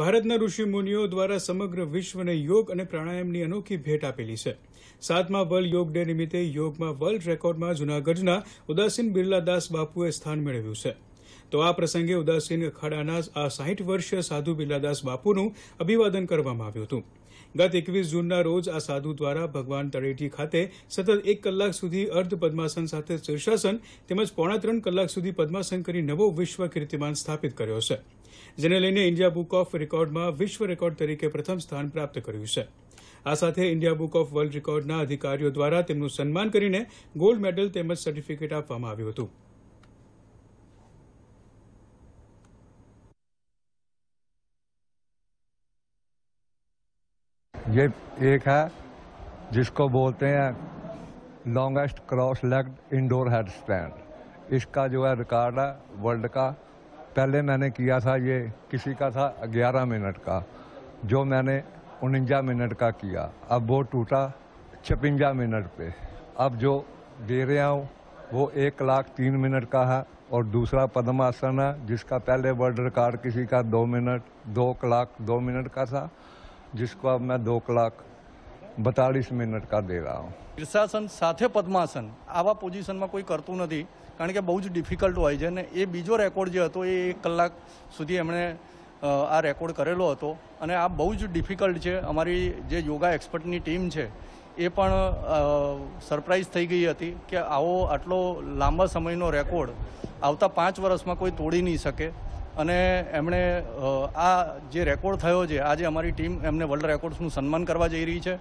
ભારતના ઋષિમુનિઓ દ્વારા સમગ્ર વિશ્વને યોગ અને પ્રાણાયામની અનોખી ભેટ આપેલી છે સાતમા વર્લ્ડ યોગ ડે નિમિત્તે યોગમાં વર્લ્ડ રેકોર્ડમાં જૂનાગઢના ઉદાસીન બિરલા દાસ બાપુએ સ્થાન મેળવ્યું છે તો આ પ્રસંગે ઉદાસીન અખાડાના આ સાહીઠ વર્ષીય સાધુ બિલાદાસ બાપુનું અભિવાદન કરવામાં આવ્યું હતું ગત એકવીસ જૂનના રોજ આ સાધુ દ્વારા ભગવાન તળેટી ખાતે સતત એક કલાક સુધી અર્ધ પદ્માસન સાથે શીર્ષાસન તેમજ પોણા ત્રણ કલાક સુધી પદ્માસન કરી નવો વિશ્વ કીર્તિમાન સ્થાપિત કર્યો છે જેને લઈને ઇન્ડિયા બુક ઓફ રેકોર્ડમાં વિશ્વ રેકોર્ડ તરીકે પ્રથમ સ્થાન પ્રાપ્ત કર્યું છે આ સાથે ઇન્ડિયા બુક ઓફ વર્લ્ડ રેકોર્ડના અધિકારીઓ દ્વારા તેમનું સન્માન કરીને ગોલ્ડ મેડલ તેમજ સર્ટિફિકેટ આપવામાં આવ્યું હતું ये एक है जिसको बोलते हैं longest cross legged indoor head stand इसका जो है रिकॉर्ड है वर्ल्ड का पहले मैंने किया था ये किसी का था 11 मिनट का जो मैंने उनंजा मिनट का किया अब वो टूटा छपंजा मिनट पे अब जो दे रहा हूँ वो एक लाख तीन मिनट का है और दूसरा पद्मासन है जिसका पहले वर्ल्ड रिकॉर्ड किसी का दो मिनट दो लाख दो मिनट का था जिसका मैं 2 लाख 42 में नटका दे रहा हूं वृषासन साथियों पद्मासन આવા पोजीशन में कोई करतो नहीं कारण के बहुत डिफिकल्ट होइज ने ये बीजो रिकॉर्ड जे हतो ये 1 लाख સુધી એમણે આ રેકોર્ડ કરેલો હતો અને આ બહુ જ ડિફિકલ્ટ છે અમારી જે યોગા Экспер்ட் ની ટીમ છે એ પણ સરપ્રાઈઝ થઈ ગઈ હતી કે આવો આટલો લાંબો સમયનો રેકોર્ડ આવતા પાંચ વર્ષમાં કોઈ તોડી નહીં શકે અને એમણે આ જે રેકોર્ડ થયો છે આજે અમારી ટીમ એમને વર્લ્ડ રેકોર્ડ્સનું સન્માન કરવા જઈ રહી છે